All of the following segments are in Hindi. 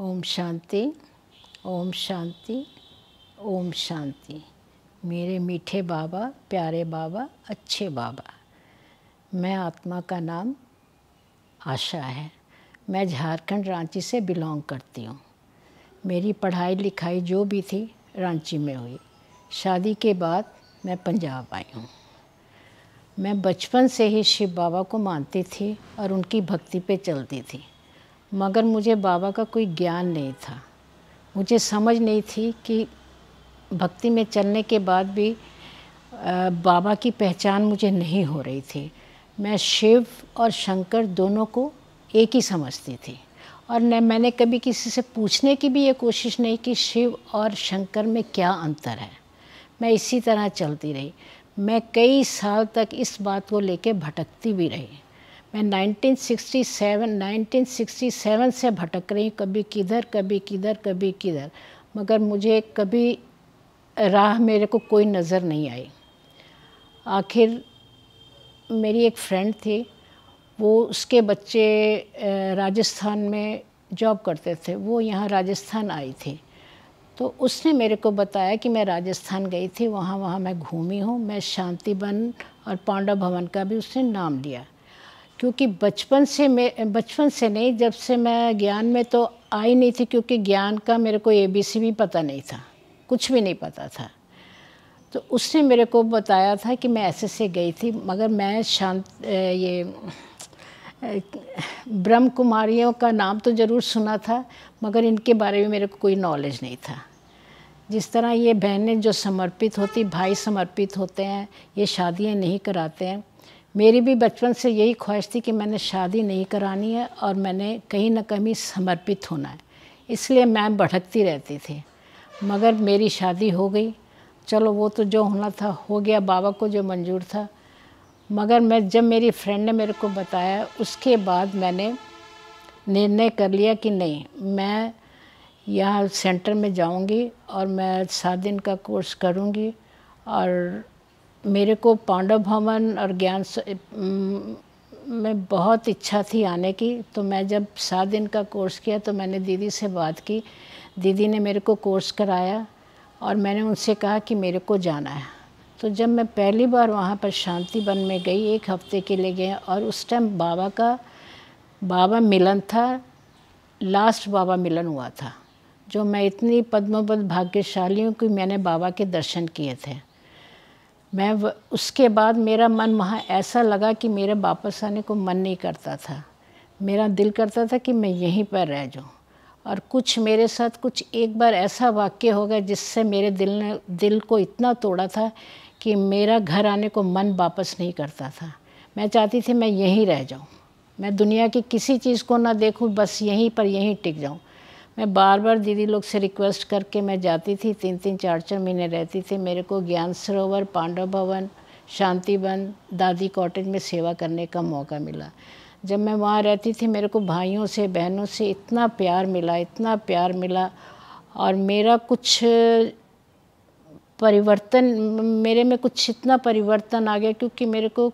ओम शांति ओम शांति ओम शांति मेरे मीठे बाबा प्यारे बाबा अच्छे बाबा मैं आत्मा का नाम आशा है मैं झारखंड रांची से बिलोंग करती हूँ मेरी पढ़ाई लिखाई जो भी थी रांची में हुई शादी के बाद मैं पंजाब आई हूँ मैं बचपन से ही शिव बाबा को मानती थी और उनकी भक्ति पे चलती थी मगर मुझे बाबा का कोई ज्ञान नहीं था मुझे समझ नहीं थी कि भक्ति में चलने के बाद भी बाबा की पहचान मुझे नहीं हो रही थी मैं शिव और शंकर दोनों को एक ही समझती थी और न मैंने कभी किसी से पूछने की भी ये कोशिश नहीं कि शिव और शंकर में क्या अंतर है मैं इसी तरह चलती रही मैं कई साल तक इस बात को लेकर भटकती भी रही मैं 1967 1967 से भटक रही हूँ कभी किधर कभी किधर कभी किधर मगर मुझे कभी राह मेरे को कोई नज़र नहीं आई आखिर मेरी एक फ्रेंड थी वो उसके बच्चे राजस्थान में जॉब करते थे वो यहाँ राजस्थान आई थी तो उसने मेरे को बताया कि मैं राजस्थान गई थी वहाँ वहाँ मैं घूमी हूँ मैं शांति वन और पांडव भवन का भी उसने नाम लिया क्योंकि बचपन से मैं बचपन से नहीं जब से मैं ज्ञान में तो आई नहीं थी क्योंकि ज्ञान का मेरे को ए बी सी भी पता नहीं था कुछ भी नहीं पता था तो उसने मेरे को बताया था कि मैं ऐसे से गई थी मगर मैं शांत ये ब्रह्म कुमारियों का नाम तो ज़रूर सुना था मगर इनके बारे में मेरे को कोई नॉलेज नहीं था जिस तरह ये बहनें जो समर्पित होती भाई समर्पित होते हैं ये शादियाँ नहीं कराते हैं मेरी भी बचपन से यही ख्वाहिश थी कि मैंने शादी नहीं करानी है और मैंने कहीं ना कहीं समर्पित होना है इसलिए मैं भटकती रहती थी मगर मेरी शादी हो गई चलो वो तो जो होना था हो गया बाबा को जो मंजूर था मगर मैं जब मेरी फ्रेंड ने मेरे को बताया उसके बाद मैंने निर्णय कर लिया कि नहीं मैं यहाँ सेंटर में जाऊँगी और मैं सात दिन का कोर्स करूँगी और मेरे को पांडव भवन और ज्ञान में बहुत इच्छा थी आने की तो मैं जब सात दिन का कोर्स किया तो मैंने दीदी से बात की दीदी ने मेरे को कोर्स कराया और मैंने उनसे कहा कि मेरे को जाना है तो जब मैं पहली बार वहाँ पर शांति वन में गई एक हफ्ते के लिए गए और उस टाइम बाबा का बाबा मिलन था लास्ट बाबा मिलन हुआ था जो मैं इतनी पद्मपद भाग्यशाली हूँ कि मैंने बाबा के दर्शन किए थे मैं उसके बाद मेरा मन वहाँ ऐसा लगा कि मेरा वापस आने को मन नहीं करता था मेरा दिल करता था कि मैं यहीं पर रह जाऊँ और कुछ मेरे साथ कुछ एक बार ऐसा वाक्य हो गया जिससे मेरे दिल ने दिल को इतना तोड़ा था कि मेरा घर आने को मन वापस नहीं करता था मैं चाहती थी मैं यहीं रह जाऊँ मैं दुनिया की किसी चीज़ को ना देखूँ बस यहीं पर यहीं टिक जाऊँ मैं बार बार दीदी लोग से रिक्वेस्ट करके मैं जाती थी तीन तीन चार चार महीने रहती थी मेरे को ज्ञान सरोवर पांडव भवन शांति वन दादी कॉटेज में सेवा करने का मौका मिला जब मैं वहाँ रहती थी मेरे को भाइयों से बहनों से इतना प्यार मिला इतना प्यार मिला और मेरा कुछ परिवर्तन मेरे में कुछ इतना परिवर्तन आ गया क्योंकि मेरे को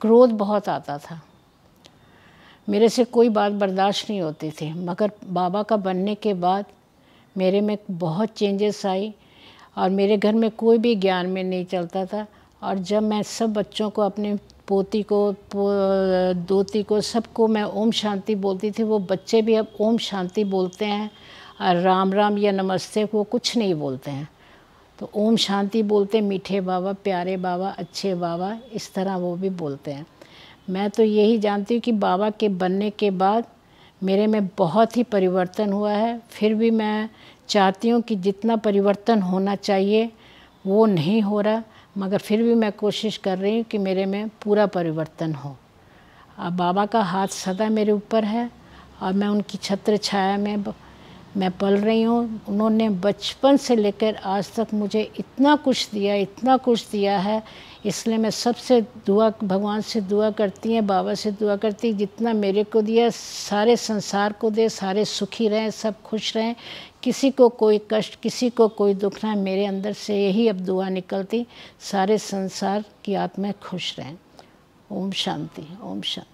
क्रोध बहुत आता था मेरे से कोई बात बर्दाश्त नहीं होती थी मगर बाबा का बनने के बाद मेरे में बहुत चेंजेस आई और मेरे घर में कोई भी ज्ञान में नहीं चलता था और जब मैं सब बच्चों को अपने पोती को पो, दोती को सबको मैं ओम शांति बोलती थी वो बच्चे भी अब ओम शांति बोलते हैं और राम राम या नमस्ते वो कुछ नहीं बोलते हैं तो ओम शांति बोलते मीठे बाबा प्यारे बाबा अच्छे बाबा इस तरह वो भी बोलते हैं मैं तो यही जानती हूँ कि बाबा के बनने के बाद मेरे में बहुत ही परिवर्तन हुआ है फिर भी मैं चाहती हूँ कि जितना परिवर्तन होना चाहिए वो नहीं हो रहा मगर फिर भी मैं कोशिश कर रही हूँ कि मेरे में पूरा परिवर्तन हो अब बाबा का हाथ सदा मेरे ऊपर है और मैं उनकी छत्र छाया में मैं पल रही हूँ उन्होंने बचपन से लेकर आज तक मुझे इतना कुछ दिया इतना कुछ दिया है इसलिए मैं सबसे दुआ भगवान से दुआ करती हैं बाबा से दुआ करती हूँ जितना मेरे को दिया सारे संसार को दे सारे सुखी रहें सब खुश रहें किसी को कोई कष्ट किसी को कोई दुख ना मेरे अंदर से यही अब दुआ निकलती सारे संसार की आत्माएं खुश रहें ओम शांति ओम शांति